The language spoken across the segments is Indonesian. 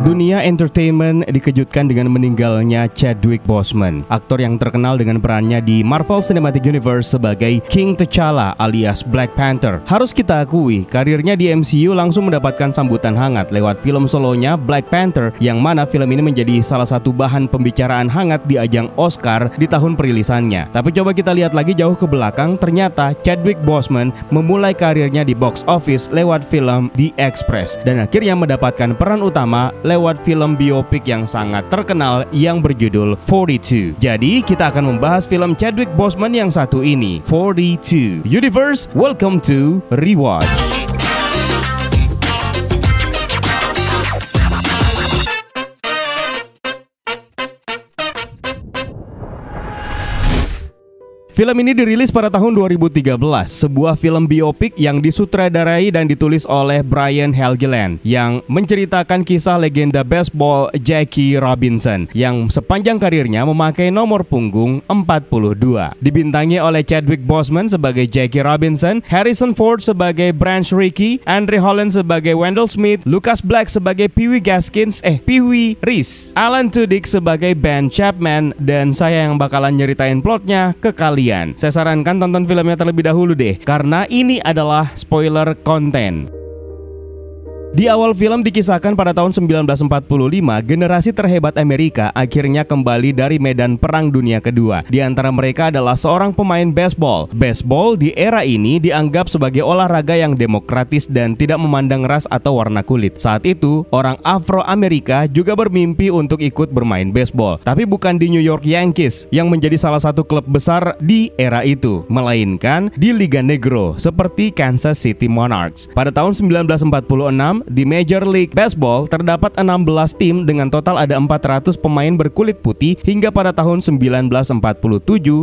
Dunia entertainment dikejutkan dengan meninggalnya Chadwick Boseman, aktor yang terkenal dengan perannya di Marvel Cinematic Universe sebagai King T'Challa alias Black Panther. Harus kita akui, karirnya di MCU langsung mendapatkan sambutan hangat lewat film solonya Black Panther, yang mana film ini menjadi salah satu bahan pembicaraan hangat di ajang Oscar di tahun perilisannya. Tapi coba kita lihat lagi jauh ke belakang, ternyata Chadwick Boseman memulai karirnya di box office lewat film The Express dan akhirnya mendapatkan peran utama lewat film biopik yang sangat terkenal yang berjudul 42. Jadi kita akan membahas film Chadwick Boseman yang satu ini, 42. Universe, welcome to Rewatch. Film ini dirilis pada tahun 2013, sebuah film biopik yang disutradarai dan ditulis oleh Brian Helgeland yang menceritakan kisah legenda baseball Jackie Robinson yang sepanjang karirnya memakai nomor punggung 42. Dibintangi oleh Chadwick Boseman sebagai Jackie Robinson, Harrison Ford sebagai Branch Rickey, Andre Holland sebagai Wendell Smith, Lucas Black sebagai Pee Wee Gaskins, eh Pee Wee Reese, Alan Tudyk sebagai Ben Chapman, dan saya yang bakalan nyeritain plotnya ke kalian kalian. Saya sarankan tonton filmnya terlebih dahulu deh, karena ini adalah spoiler konten. Di awal film dikisahkan pada tahun 1945, generasi terhebat Amerika akhirnya kembali dari medan Perang Dunia Kedua. Di antara mereka adalah seorang pemain baseball. Baseball di era ini dianggap sebagai olahraga yang demokratis dan tidak memandang ras atau warna kulit. Saat itu, orang Afro-Amerika juga bermimpi untuk ikut bermain baseball. Tapi bukan di New York Yankees yang menjadi salah satu klub besar di era itu, melainkan di Liga Negro seperti Kansas City Monarchs. Pada tahun 1946, di Major League Baseball terdapat 16 tim dengan total ada 400 pemain berkulit putih hingga pada tahun 1947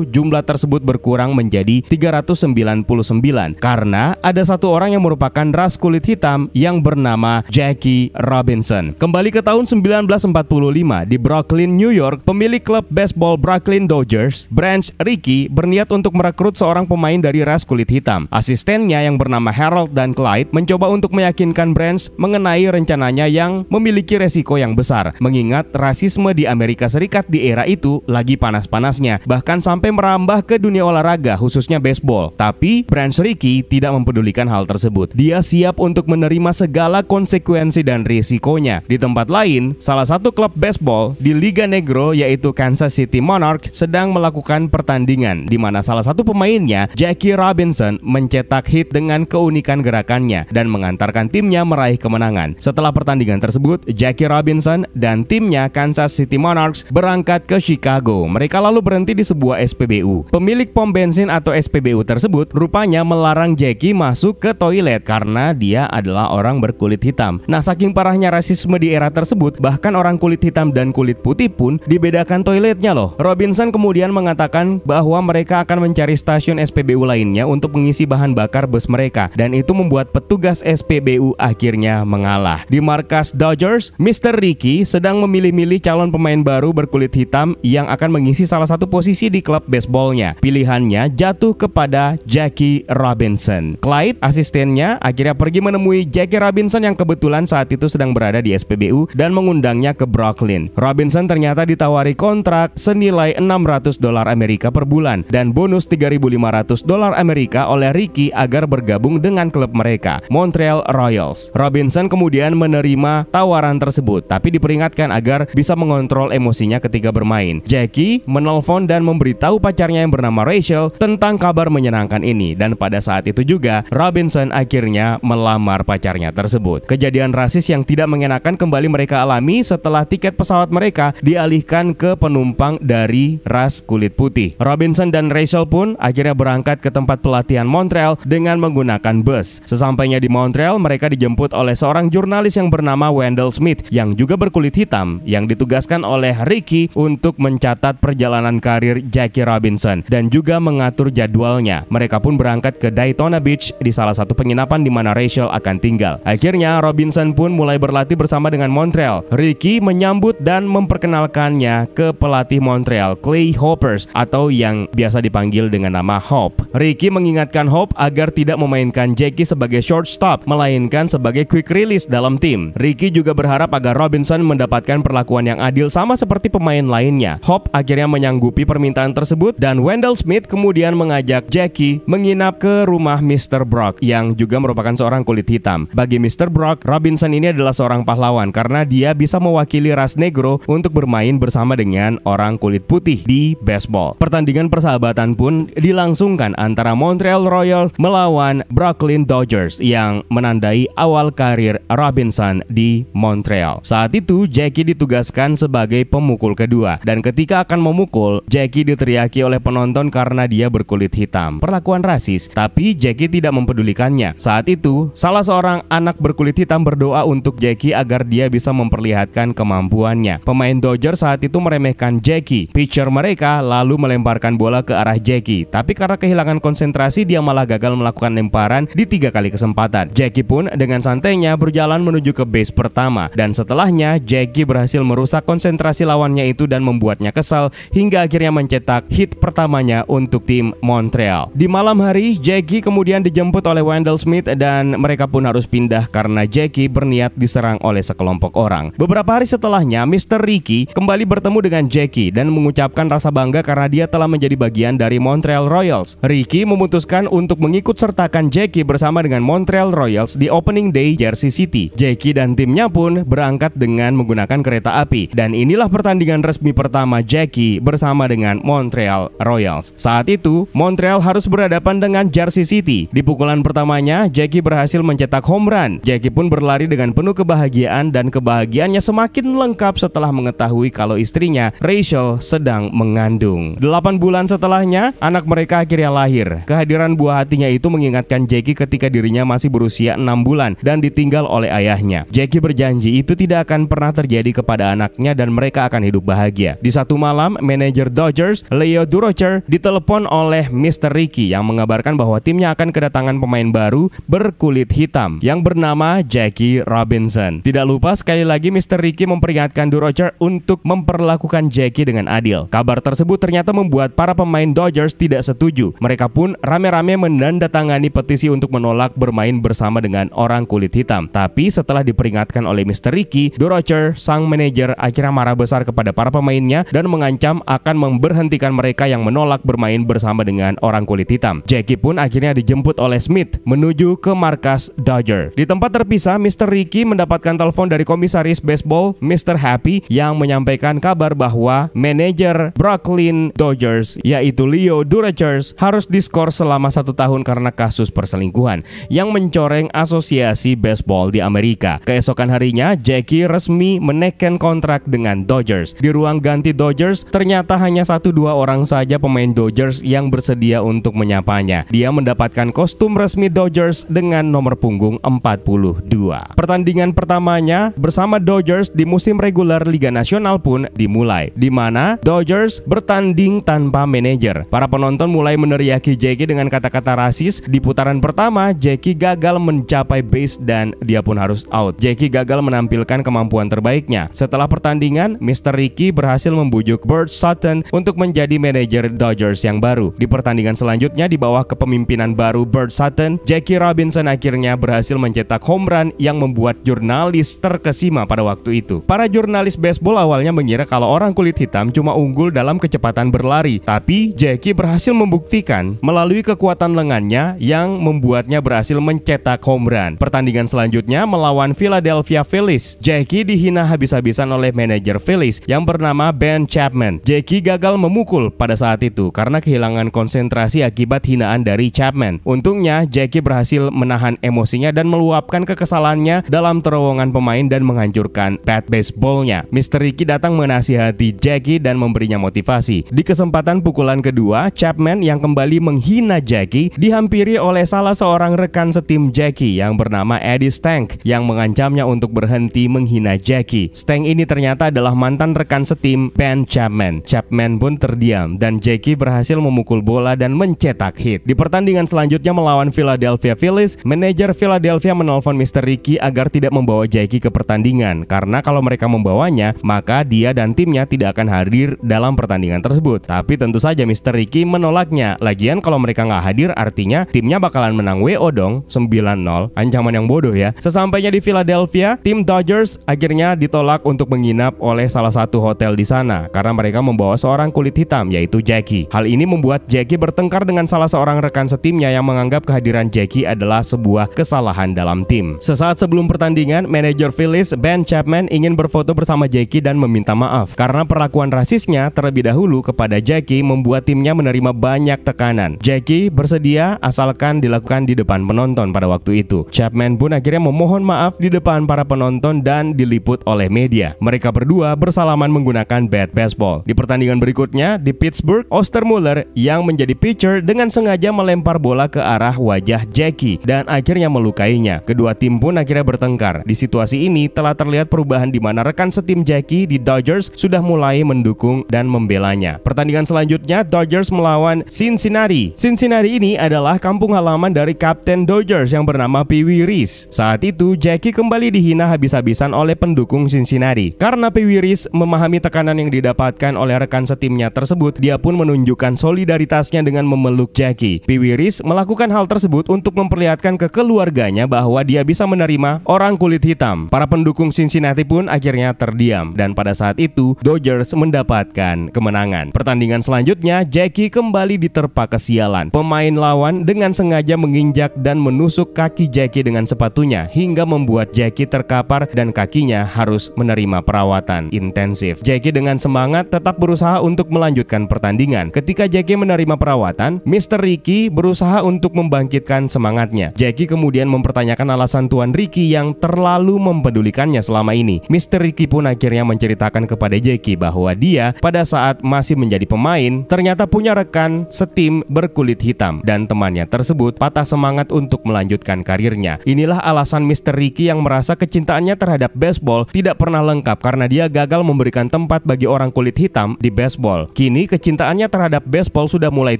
jumlah tersebut berkurang menjadi 399 karena ada satu orang yang merupakan ras kulit hitam yang bernama Jackie Robinson. Kembali ke tahun 1945 di Brooklyn, New York, pemilik klub baseball Brooklyn Dodgers, Branch Ricky berniat untuk merekrut seorang pemain dari ras kulit hitam. Asistennya yang bernama Harold dan Clyde mencoba untuk meyakinkan Branch mengenai rencananya yang memiliki resiko yang besar, mengingat rasisme di Amerika Serikat di era itu lagi panas-panasnya, bahkan sampai merambah ke dunia olahraga, khususnya baseball. Tapi Prince Ricky tidak mempedulikan hal tersebut. Dia siap untuk menerima segala konsekuensi dan risikonya. Di tempat lain, salah satu klub baseball di Liga Negro yaitu Kansas City Monarch sedang melakukan pertandingan di mana salah satu pemainnya, Jackie Robinson, mencetak hit dengan keunikan gerakannya dan mengantarkan timnya meraih meraih kemenangan. Setelah pertandingan tersebut, Jackie Robinson dan timnya Kansas City Monarchs berangkat ke Chicago. Mereka lalu berhenti di sebuah SPBU. Pemilik pom bensin atau SPBU tersebut rupanya melarang Jackie masuk ke toilet karena dia adalah orang berkulit hitam. Nah, saking parahnya rasisme di era tersebut, bahkan orang kulit hitam dan kulit putih pun dibedakan toiletnya loh. Robinson kemudian mengatakan bahwa mereka akan mencari stasiun SPBU lainnya untuk mengisi bahan bakar bus mereka dan itu membuat petugas SPBU akhirnya akhirnya mengalah. Di markas Dodgers, Mr. Ricky sedang memilih-milih calon pemain baru berkulit hitam yang akan mengisi salah satu posisi di klub baseballnya. Pilihannya jatuh kepada Jackie Robinson. Clyde, asistennya, akhirnya pergi menemui Jackie Robinson yang kebetulan saat itu sedang berada di SPBU dan mengundangnya ke Brooklyn. Robinson ternyata ditawari kontrak senilai 600 dolar Amerika per bulan dan bonus 3.500 dolar Amerika oleh Ricky agar bergabung dengan klub mereka, Montreal Royals. Robinson Robinson kemudian menerima tawaran tersebut, tapi diperingatkan agar bisa mengontrol emosinya ketika bermain. Jackie menelpon dan memberitahu pacarnya yang bernama Rachel tentang kabar menyenangkan ini, dan pada saat itu juga Robinson akhirnya melamar pacarnya tersebut. Kejadian rasis yang tidak mengenakan kembali mereka alami setelah tiket pesawat mereka dialihkan ke penumpang dari ras kulit putih. Robinson dan Rachel pun akhirnya berangkat ke tempat pelatihan Montreal dengan menggunakan bus. Sesampainya di Montreal, mereka dijemput oleh seorang jurnalis yang bernama Wendell Smith yang juga berkulit hitam yang ditugaskan oleh Ricky untuk mencatat perjalanan karir Jackie Robinson dan juga mengatur jadwalnya. Mereka pun berangkat ke Daytona Beach di salah satu penginapan di mana Rachel akan tinggal. Akhirnya Robinson pun mulai berlatih bersama dengan Montreal. Ricky menyambut dan memperkenalkannya ke pelatih Montreal Clay Hoppers atau yang biasa dipanggil dengan nama Hope. Ricky mengingatkan Hope agar tidak memainkan Jackie sebagai shortstop melainkan sebagai quick release dalam tim. Ricky juga berharap agar Robinson mendapatkan perlakuan yang adil sama seperti pemain lainnya. Hop akhirnya menyanggupi permintaan tersebut dan Wendell Smith kemudian mengajak Jackie menginap ke rumah Mr. Brock yang juga merupakan seorang kulit hitam. Bagi Mr. Brock, Robinson ini adalah seorang pahlawan karena dia bisa mewakili ras negro untuk bermain bersama dengan orang kulit putih di baseball. Pertandingan persahabatan pun dilangsungkan antara Montreal Royals melawan Brooklyn Dodgers yang menandai awal karir Robinson di Montreal. Saat itu, Jackie ditugaskan sebagai pemukul kedua dan ketika akan memukul, Jackie diteriaki oleh penonton karena dia berkulit hitam. Perlakuan rasis, tapi Jackie tidak mempedulikannya. Saat itu, salah seorang anak berkulit hitam berdoa untuk Jackie agar dia bisa memperlihatkan kemampuannya. Pemain Dodger saat itu meremehkan Jackie. Pitcher mereka lalu melemparkan bola ke arah Jackie, tapi karena kehilangan konsentrasi dia malah gagal melakukan lemparan di tiga kali kesempatan. Jackie pun dengan santai partainya berjalan menuju ke base pertama dan setelahnya Jackie berhasil merusak konsentrasi lawannya itu dan membuatnya kesal hingga akhirnya mencetak hit pertamanya untuk tim Montreal. Di malam hari, Jackie kemudian dijemput oleh Wendell Smith dan mereka pun harus pindah karena Jackie berniat diserang oleh sekelompok orang. Beberapa hari setelahnya, Mr. Ricky kembali bertemu dengan Jackie dan mengucapkan rasa bangga karena dia telah menjadi bagian dari Montreal Royals. Ricky memutuskan untuk mengikut sertakan Jackie bersama dengan Montreal Royals di opening day Jersey City. Jackie dan timnya pun berangkat dengan menggunakan kereta api dan inilah pertandingan resmi pertama Jackie bersama dengan Montreal Royals. Saat itu, Montreal harus berhadapan dengan Jersey City. Di pukulan pertamanya, Jackie berhasil mencetak home run. Jackie pun berlari dengan penuh kebahagiaan dan kebahagiaannya semakin lengkap setelah mengetahui kalau istrinya, Rachel, sedang mengandung. Delapan bulan setelahnya, anak mereka akhirnya lahir. Kehadiran buah hatinya itu mengingatkan Jackie ketika dirinya masih berusia enam bulan dan di ditinggal oleh ayahnya. Jackie berjanji itu tidak akan pernah terjadi kepada anaknya dan mereka akan hidup bahagia. Di satu malam, manajer Dodgers, Leo Durocher, ditelepon oleh Mr. Ricky yang mengabarkan bahwa timnya akan kedatangan pemain baru berkulit hitam yang bernama Jackie Robinson. Tidak lupa sekali lagi Mr. Ricky memperingatkan Durocher untuk memperlakukan Jackie dengan adil. Kabar tersebut ternyata membuat para pemain Dodgers tidak setuju. Mereka pun rame-rame menandatangani petisi untuk menolak bermain bersama dengan orang kulit hitam hitam. Tapi setelah diperingatkan oleh Mr. Ricky, Roger, sang manajer, akhirnya marah besar kepada para pemainnya dan mengancam akan memberhentikan mereka yang menolak bermain bersama dengan orang kulit hitam. Jackie pun akhirnya dijemput oleh Smith menuju ke markas Dodger. Di tempat terpisah, Mr. Ricky mendapatkan telepon dari komisaris baseball Mr. Happy yang menyampaikan kabar bahwa manajer Brooklyn Dodgers yaitu Leo Durachers harus diskor selama satu tahun karena kasus perselingkuhan yang mencoreng asosiasi baseball di Amerika. Keesokan harinya, Jackie resmi menekan kontrak dengan Dodgers. Di ruang ganti Dodgers, ternyata hanya satu dua orang saja pemain Dodgers yang bersedia untuk menyapanya. Dia mendapatkan kostum resmi Dodgers dengan nomor punggung 42. Pertandingan pertamanya bersama Dodgers di musim reguler Liga Nasional pun dimulai, di mana Dodgers bertanding tanpa manajer. Para penonton mulai meneriaki Jackie dengan kata-kata rasis. Di putaran pertama, Jackie gagal mencapai base dan dan dia pun harus out. Jackie gagal menampilkan kemampuan terbaiknya. Setelah pertandingan, Mr. Ricky berhasil membujuk Bird Sutton untuk menjadi manajer Dodgers yang baru. Di pertandingan selanjutnya di bawah kepemimpinan baru Bird Sutton, Jackie Robinson akhirnya berhasil mencetak home run yang membuat jurnalis terkesima pada waktu itu. Para jurnalis baseball awalnya mengira kalau orang kulit hitam cuma unggul dalam kecepatan berlari, tapi Jackie berhasil membuktikan melalui kekuatan lengannya yang membuatnya berhasil mencetak home run. Pertandingan pertandingan selanjutnya melawan Philadelphia Phillies. Jackie dihina habis-habisan oleh manajer Phillies yang bernama Ben Chapman. Jackie gagal memukul pada saat itu karena kehilangan konsentrasi akibat hinaan dari Chapman. Untungnya, Jackie berhasil menahan emosinya dan meluapkan kekesalannya dalam terowongan pemain dan menghancurkan bat baseballnya. Mr. Ricky datang menasihati Jackie dan memberinya motivasi. Di kesempatan pukulan kedua, Chapman yang kembali menghina Jackie dihampiri oleh salah seorang rekan setim Jackie yang bernama Eddie Stank yang mengancamnya untuk berhenti menghina Jackie. Stank ini ternyata adalah mantan rekan setim Ben Chapman. Chapman pun terdiam dan Jackie berhasil memukul bola dan mencetak hit. Di pertandingan selanjutnya melawan Philadelphia Phillies, manajer Philadelphia menelpon Mr. Ricky agar tidak membawa Jackie ke pertandingan karena kalau mereka membawanya, maka dia dan timnya tidak akan hadir dalam pertandingan tersebut. Tapi tentu saja Mr. Ricky menolaknya. Lagian kalau mereka nggak hadir artinya timnya bakalan menang WO dong 9-0. Ancaman yang bodoh ya. Sesampainya di Philadelphia, tim Dodgers akhirnya ditolak untuk menginap oleh salah satu hotel di sana karena mereka membawa seorang kulit hitam yaitu Jackie. Hal ini membuat Jackie bertengkar dengan salah seorang rekan setimnya yang menganggap kehadiran Jackie adalah sebuah kesalahan dalam tim. Sesaat sebelum pertandingan, manajer Phillies Ben Chapman ingin berfoto bersama Jackie dan meminta maaf karena perlakuan rasisnya terlebih dahulu kepada Jackie membuat timnya menerima banyak tekanan. Jackie bersedia asalkan dilakukan di depan penonton pada waktu itu. Chapman pun pun akhirnya memohon maaf di depan para penonton dan diliput oleh media. Mereka berdua bersalaman menggunakan bat baseball. Di pertandingan berikutnya di Pittsburgh, Ostermuller yang menjadi pitcher dengan sengaja melempar bola ke arah wajah Jackie dan akhirnya melukainya. Kedua tim pun akhirnya bertengkar. Di situasi ini telah terlihat perubahan di mana rekan setim Jackie di Dodgers sudah mulai mendukung dan membelanya. Pertandingan selanjutnya Dodgers melawan Cincinnati. Cincinnati ini adalah kampung halaman dari Kapten Dodgers yang bernama Pee Wee Reese. Saat itu, Jackie kembali dihina habis-habisan oleh pendukung Cincinnati. Karena Pewiris memahami tekanan yang didapatkan oleh rekan setimnya tersebut, dia pun menunjukkan solidaritasnya dengan memeluk Jackie. Pewiris melakukan hal tersebut untuk memperlihatkan ke keluarganya bahwa dia bisa menerima orang kulit hitam. Para pendukung Cincinnati pun akhirnya terdiam dan pada saat itu Dodgers mendapatkan kemenangan. Pertandingan selanjutnya, Jackie kembali diterpa kesialan. Pemain lawan dengan sengaja menginjak dan menusuk kaki Jackie dengan sepatu sepatunya hingga membuat Jackie terkapar dan kakinya harus menerima perawatan intensif. Jackie dengan semangat tetap berusaha untuk melanjutkan pertandingan. Ketika Jackie menerima perawatan, Mr. Ricky berusaha untuk membangkitkan semangatnya. Jackie kemudian mempertanyakan alasan Tuan Ricky yang terlalu mempedulikannya selama ini. Mr. Ricky pun akhirnya menceritakan kepada Jackie bahwa dia pada saat masih menjadi pemain ternyata punya rekan setim berkulit hitam dan temannya tersebut patah semangat untuk melanjutkan karirnya. Inilah adalah alasan Mr. Ricky yang merasa kecintaannya terhadap baseball tidak pernah lengkap karena dia gagal memberikan tempat bagi orang kulit hitam di baseball. Kini kecintaannya terhadap baseball sudah mulai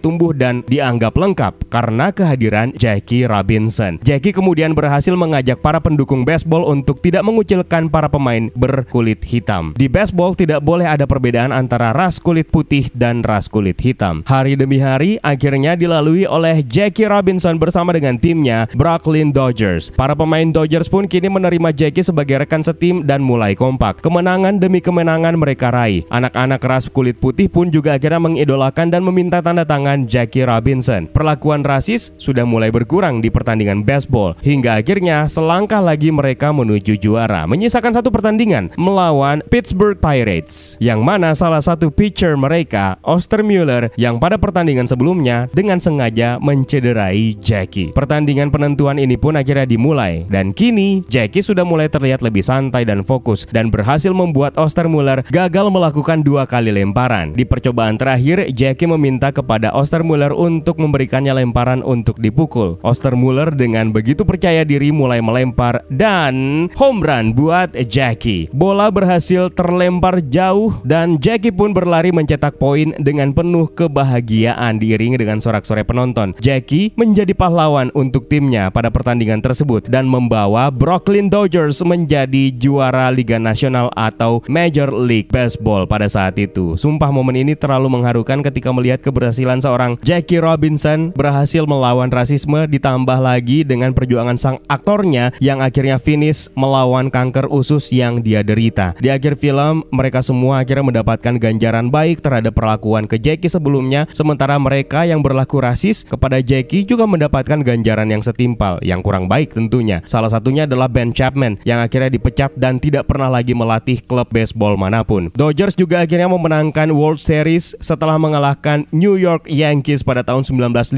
tumbuh dan dianggap lengkap karena kehadiran Jackie Robinson. Jackie kemudian berhasil mengajak para pendukung baseball untuk tidak mengucilkan para pemain berkulit hitam. Di baseball tidak boleh ada perbedaan antara ras kulit putih dan ras kulit hitam. Hari demi hari akhirnya dilalui oleh Jackie Robinson bersama dengan timnya Brooklyn Dodgers. Para Para pemain Dodgers pun kini menerima Jackie sebagai rekan setim dan mulai kompak. Kemenangan demi kemenangan mereka raih. Anak-anak ras kulit putih pun juga akhirnya mengidolakan dan meminta tanda tangan Jackie Robinson. Perlakuan rasis sudah mulai berkurang di pertandingan baseball hingga akhirnya selangkah lagi mereka menuju juara. Menyisakan satu pertandingan melawan Pittsburgh Pirates yang mana salah satu pitcher mereka Ostermüller yang pada pertandingan sebelumnya dengan sengaja mencederai Jackie. Pertandingan penentuan ini pun akhirnya dimulai dimulai. Dan kini, Jackie sudah mulai terlihat lebih santai dan fokus dan berhasil membuat Ostermuller gagal melakukan dua kali lemparan. Di percobaan terakhir, Jackie meminta kepada Ostermuller untuk memberikannya lemparan untuk dipukul. Ostermuller dengan begitu percaya diri mulai melempar dan home run buat Jackie. Bola berhasil terlempar jauh dan Jackie pun berlari mencetak poin dengan penuh kebahagiaan diiringi dengan sorak-sorai penonton. Jackie menjadi pahlawan untuk timnya pada pertandingan tersebut tersebut dan membawa Brooklyn Dodgers menjadi juara Liga Nasional atau Major League Baseball pada saat itu. Sumpah momen ini terlalu mengharukan ketika melihat keberhasilan seorang Jackie Robinson berhasil melawan rasisme ditambah lagi dengan perjuangan sang aktornya yang akhirnya finish melawan kanker usus yang dia derita. Di akhir film, mereka semua akhirnya mendapatkan ganjaran baik terhadap perlakuan ke Jackie sebelumnya, sementara mereka yang berlaku rasis kepada Jackie juga mendapatkan ganjaran yang setimpal, yang kurang baik tentu tentunya. Salah satunya adalah Ben Chapman yang akhirnya dipecat dan tidak pernah lagi melatih klub baseball manapun. Dodgers juga akhirnya memenangkan World Series setelah mengalahkan New York Yankees pada tahun 1955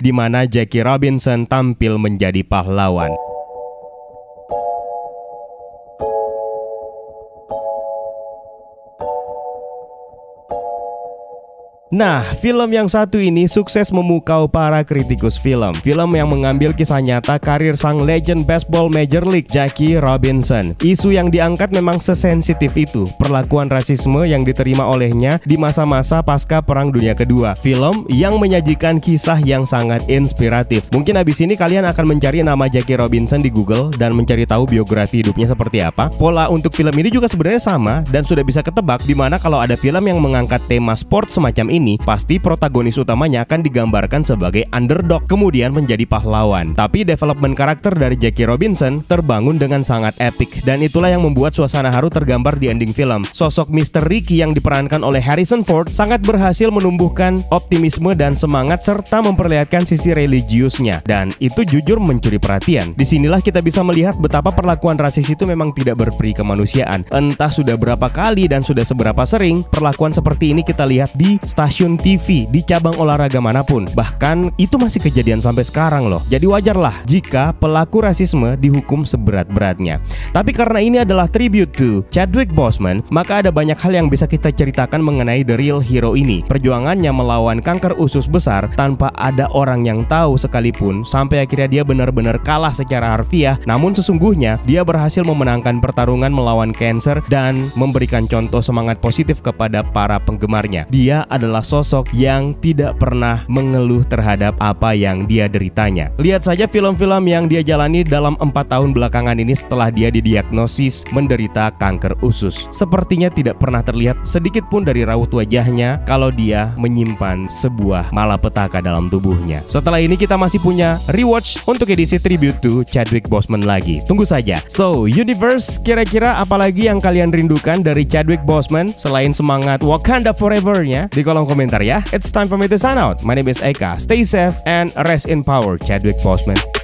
di mana Jackie Robinson tampil menjadi pahlawan. Nah, film yang satu ini sukses memukau para kritikus film. Film yang mengambil kisah nyata karir sang legend baseball Major League Jackie Robinson. Isu yang diangkat memang sesensitif itu, perlakuan rasisme yang diterima olehnya di masa-masa pasca Perang Dunia Kedua. Film yang menyajikan kisah yang sangat inspiratif. Mungkin abis ini kalian akan mencari nama Jackie Robinson di Google dan mencari tahu biografi hidupnya seperti apa. Pola untuk film ini juga sebenarnya sama dan sudah bisa ketebak di mana kalau ada film yang mengangkat tema sport semacam ini ini, pasti protagonis utamanya akan digambarkan sebagai underdog kemudian menjadi pahlawan. Tapi development karakter dari Jackie Robinson terbangun dengan sangat epic dan itulah yang membuat suasana haru tergambar di ending film. Sosok Mr. Ricky yang diperankan oleh Harrison Ford sangat berhasil menumbuhkan optimisme dan semangat serta memperlihatkan sisi religiusnya dan itu jujur mencuri perhatian. Disinilah kita bisa melihat betapa perlakuan rasis itu memang tidak berperi kemanusiaan. Entah sudah berapa kali dan sudah seberapa sering perlakuan seperti ini kita lihat di stasiun stasiun TV di cabang olahraga manapun. Bahkan itu masih kejadian sampai sekarang loh. Jadi wajarlah jika pelaku rasisme dihukum seberat-beratnya. Tapi karena ini adalah tribute to Chadwick Boseman, maka ada banyak hal yang bisa kita ceritakan mengenai The Real Hero ini. Perjuangannya melawan kanker usus besar tanpa ada orang yang tahu sekalipun sampai akhirnya dia benar-benar kalah secara harfiah. Namun sesungguhnya dia berhasil memenangkan pertarungan melawan kanker dan memberikan contoh semangat positif kepada para penggemarnya. Dia adalah adalah sosok yang tidak pernah mengeluh terhadap apa yang dia deritanya. Lihat saja film-film yang dia jalani dalam empat tahun belakangan ini setelah dia didiagnosis menderita kanker usus. Sepertinya tidak pernah terlihat sedikit pun dari raut wajahnya kalau dia menyimpan sebuah malapetaka dalam tubuhnya. Setelah ini kita masih punya rewatch untuk edisi tribute to Chadwick Boseman lagi. Tunggu saja. So, universe kira-kira apalagi yang kalian rindukan dari Chadwick Boseman selain semangat Wakanda Forever-nya di kolom kolom komentar ya. It's time for me to sign out. My name is Eka. Stay safe and rest in power. Chadwick Boseman.